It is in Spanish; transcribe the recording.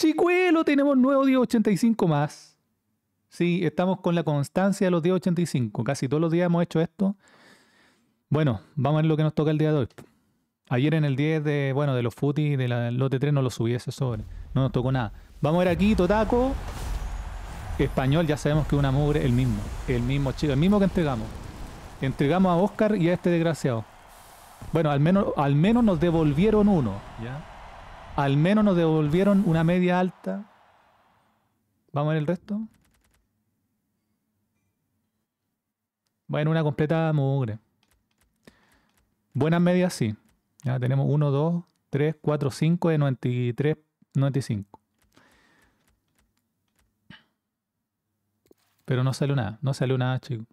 Chicuelo, tenemos nuevo 1085 más. Sí, estamos con la constancia de los 1085. 85. Casi todos los días hemos hecho esto. Bueno, vamos a ver lo que nos toca el día de hoy. Ayer en el 10 de, bueno, de los futis, de la lote 3 no los subí ese sobre. No nos tocó nada. Vamos a ver aquí, Totaco. Español, ya sabemos que una mugre, el mismo. El mismo chico, el mismo que entregamos. Entregamos a Oscar y a este desgraciado. Bueno, al menos, al menos nos devolvieron uno. ¿ya? Al menos nos devolvieron una media alta. Vamos a ver el resto. Bueno, una completa mugre. Buenas medias, sí. Ya tenemos 1, 2, 3, 4, 5 de 93, 95. Pero no salió nada, no salió nada, chicos.